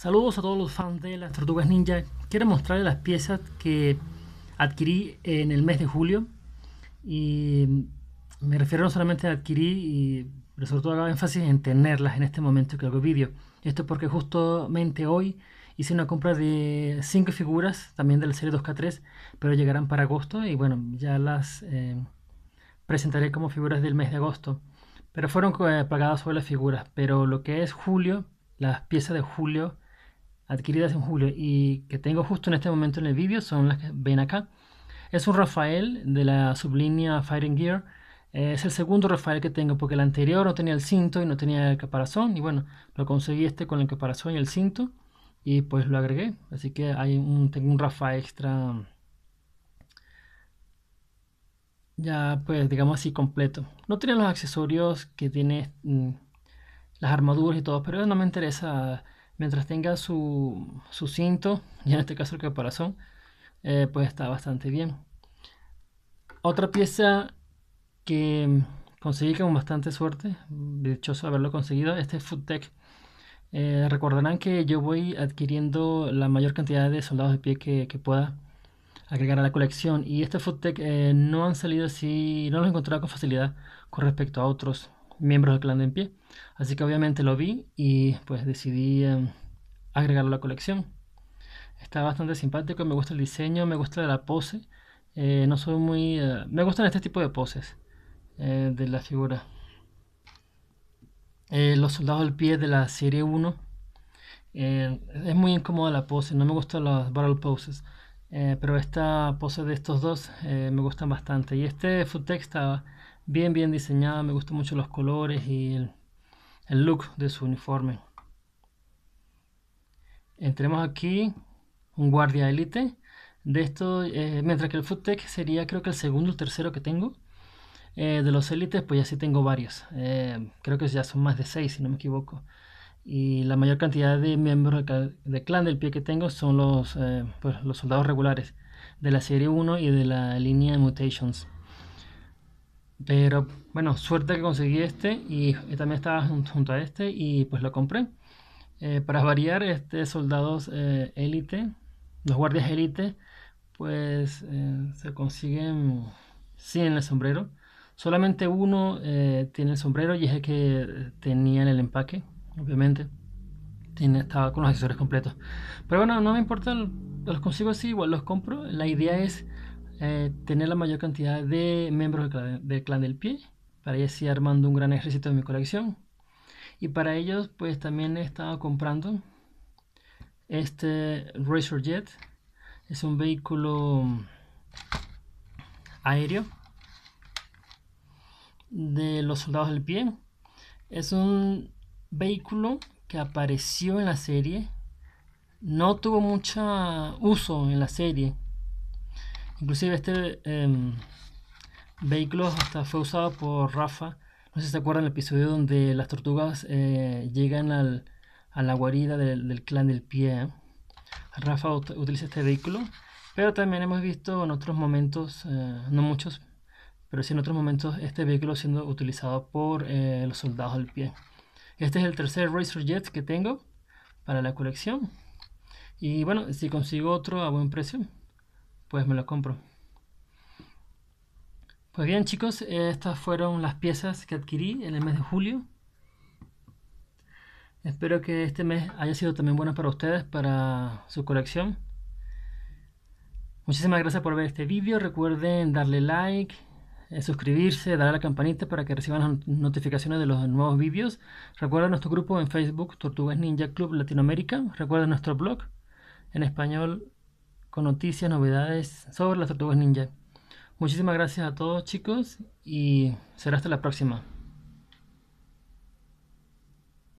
Saludos a todos los fans de las Tortugas Ninja. Quiero mostrarles las piezas que adquirí en el mes de julio. Y me refiero no solamente a adquirir, y, pero sobre todo hago énfasis en tenerlas en este momento que hago el vídeo. Esto porque justamente hoy hice una compra de 5 figuras, también de la serie 2K3, pero llegarán para agosto y bueno, ya las eh, presentaré como figuras del mes de agosto. Pero fueron eh, pagadas sobre las figuras, pero lo que es julio, las piezas de julio adquiridas en julio y que tengo justo en este momento en el vídeo son las que ven acá. Es un Rafael de la sublínea Fighting Gear. Eh, es el segundo Rafael que tengo porque el anterior no tenía el cinto y no tenía el caparazón. Y bueno, lo conseguí este con el caparazón y el cinto y pues lo agregué. Así que hay un, tengo un Rafa extra ya pues digamos así completo. No tenía los accesorios que tiene mm, las armaduras y todo, pero no me interesa mientras tenga su, cinto, y en este caso el caparazón, eh, pues está bastante bien. Otra pieza que conseguí con bastante suerte, dichoso haberlo conseguido, este es eh, recordarán que yo voy adquiriendo la mayor cantidad de soldados de pie que, pueda agregar a la colección y este FoodTech eh, no han salido así, no lo he encontrado con facilidad con respecto a otros miembros del clan de en pie. Así que obviamente lo vi y pues decidí em, agregarlo a la colección. Está bastante simpático, me gusta el diseño, me gusta la pose. Eh, no soy muy... Eh, me gustan este tipo de poses eh, de la figura. los soldados del pie de la serie 1. es muy incómoda la pose, no me gustan las barrel poses. pero esta pose de estos dos me gustan bastante. Y este futex está bien, bien diseñada. Me gustan mucho los colores y el, look de su uniforme. Entremos aquí, un guardia élite. De esto, eh, mientras que el FootTech sería creo que el segundo o tercero que tengo. Eh, de los élites, pues ya sí tengo varios. Eh, creo que ya son más de seis, si no me equivoco. Y la mayor cantidad de miembros del clan del pie que tengo son los, pues, los soldados regulares de la serie 1 y de la línea de Mutations. Pero bueno, suerte que conseguí este y eh, también estaba junto a este y pues lo compré. Eh, para variar, este soldados eh, élite, los guardias élite, pues se consiguen sin el sombrero. Solamente uno tiene el sombrero y es el que tenía en el empaque, obviamente. Tiene, estaba con los accesorios completos. Pero bueno, no me importa, los consigo así, igual los compro. La idea es eh, tener la mayor cantidad de miembros del clan, del pie, para ir armando un gran ejército de mi colección. Y para ellos, pues también he estado comprando este Razor Jet. Es un vehículo aéreo de los soldados del pie. Es un vehículo que apareció en la serie. No tuvo mucho uso en la serie Inclusive este em, vehículo hasta fue usado por Rafa. No sé si se acuerdan el episodio donde las tortugas eh, llegan al, a la guarida del, clan del pie. Rafa utiliza este vehículo. Pero también hemos visto en otros momentos, eh, no muchos, pero sí en otros momentos, este vehículo siendo utilizado por eh, los soldados del pie. Este es el tercer Racer Jet que tengo para la colección. Y bueno, si consigo otro a buen precio, pues me lo compro. Pues bien chicos, estas fueron las piezas que adquirí en el mes de julio. Espero que este mes haya sido también bueno para ustedes, para su colección. Muchísimas gracias por ver este vídeo. Recuerden darle like, eh, suscribirse, darle a la campanita para que reciban las notificaciones de los nuevos vídeos. Recuerden nuestro grupo en Facebook, Tortugas Ninja Club Latinoamérica. Recuerden nuestro blog en español con noticias, novedades sobre las tortugas ninja. Muchísimas gracias a todos chicos y será hasta la próxima.